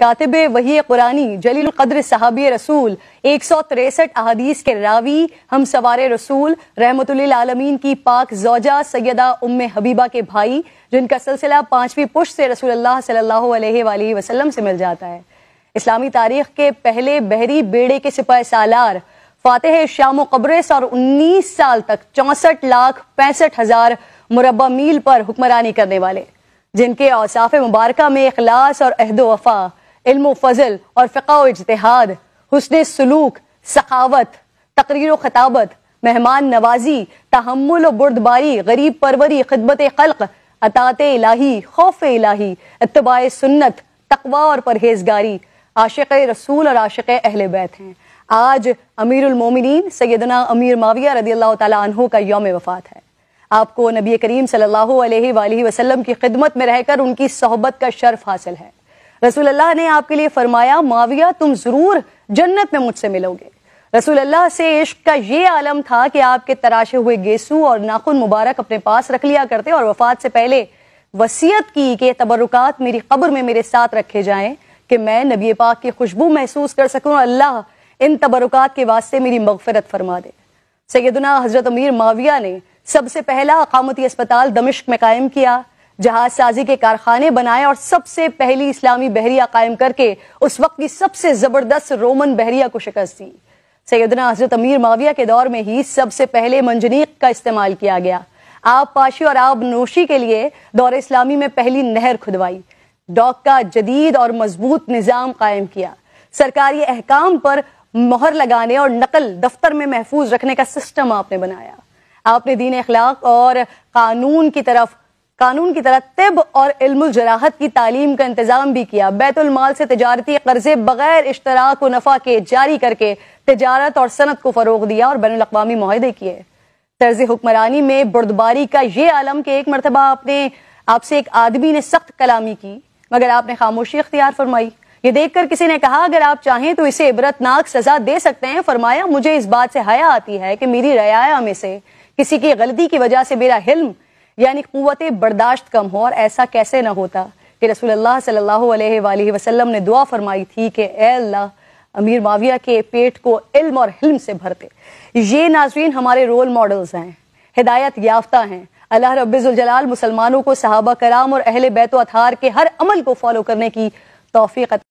कातिब वही कुरानी जलील कद्र सहाबी रसूल एक सौ तिरसठ अहदीस के रावी हम सवार रसूल रहमत आलमीन की पाक जोजा सैदा उम हबीबा के भाई जिनका सिलसिला पांचवी पुष्ट से रसूल अल्लाह से मिल जाता है इस्लामी तारीख के पहले बहरी बेड़े के सिपाही सालार फातेह श्याम कब्रेस और 19 साल तक चौंसठ लाख पैंसठ हजार मुरबा मील पर हुक्मरानी करने वाले जिनके औसाफ मुबारक में अखलास और अहदो वफा इल्म फजल और फ़िका इजतहाद हसन सलूक सखावत तकरीर खताबत मेहमान नवाजी तहमुल बुरदबारी गरीब परवरी खिदमत खलक अतात इलाही खौफ इलाही इतबा सुन्नत तकवा और परहेजगारी आशिक रसूल और आशिक अहल बैत हैं आज अमीरमिन सैदना अमीर माविया रदी अल्लाह तहों का योम वफात है आपको नबी करीम सल्लल्लाहु अलैहि वसल्लम की खिदमत में रहकर उनकी सोहबत का शर्फ हासिल है रसूल अल्लाह ने आपके लिए फरमाया माविया तुम जरूर जन्नत में मुझसे मिलोगे रसूल अल्लाह से इश्क का ये आलम था कि आपके तराशे हुए गेसू और नाखुन मुबारक अपने पास रख लिया करते और वफात से पहले वसीयत की कि तबरुकात मेरी कब्र में मेरे साथ रखे जाएं कि मैं नबी पाक की खुशबू महसूस कर सकूं और अल्लाह इन तबरुकात के वास्ते मेरी मगफरत फरमा दे सैदना हजरत अमीर माविया ने सबसे पहला अकामती अस्पताल दमिश्क में कायम किया जहाज साजी के कारखाने बनाए और सबसे पहली इस्लामी बहरिया कायम करके उस वक्त की सबसे जबरदस्त रोमन बहरिया को शिकस्त दी सैदना हजरत अमीर माविया के दौर में ही सबसे पहले मंजनीक का इस्तेमाल किया गया आब पाशी और आब नोशी के लिए दौर इस्लामी में पहली नहर खुदवाई डॉक का जदीद और मजबूत निज़ाम कायम किया सरकारी अहकाम पर मोहर लगाने और नकल दफ्तर में महफूज रखने का सिस्टम आपने बनाया आपने दीन अखलाक और कानून की तरफ कानून की तरह तिब और इल्मुल जराहत की तालीम का इंतजाम भी किया बैतुलमाल से तजारती कर्जे बगैर इश्तराक नफा के जारी करके तजारत और सनत को फरोग दिया और बैन अवी माहे किए तर्ज हुक्मरानी में बुर्दबारी का ये आलम के एक मरतबा आपने आपसे एक आदमी ने सख्त कलामी की मगर आपने खामोशी अख्तियार फरमाई ये देखकर किसी ने कहा अगर आप चाहें तो इसे इबरतनाक सजा दे सकते हैं फरमाया मुझे इस बात से हया आती है कि मेरी रया में से किसी की गलती की वजह से मेरा हिल्म यानी कुत बर्दाश्त कम हो और ऐसा कैसे ना होता कि रसूलुल्लाह सल्लल्लाहु अलैहि ने दुआ फरमाई थी कि अल्लाह अमीर माविया के पेट को इल्म और हिल्म से भरते ये नाजरीन हमारे रोल मॉडल्स हैं हिदायत याफ्ता हैं अल्लाह रबीजुलजलाल मुसलमानों को सहाबा कराम और अहल बैत के हर अमल को फॉलो करने की तोफ़ी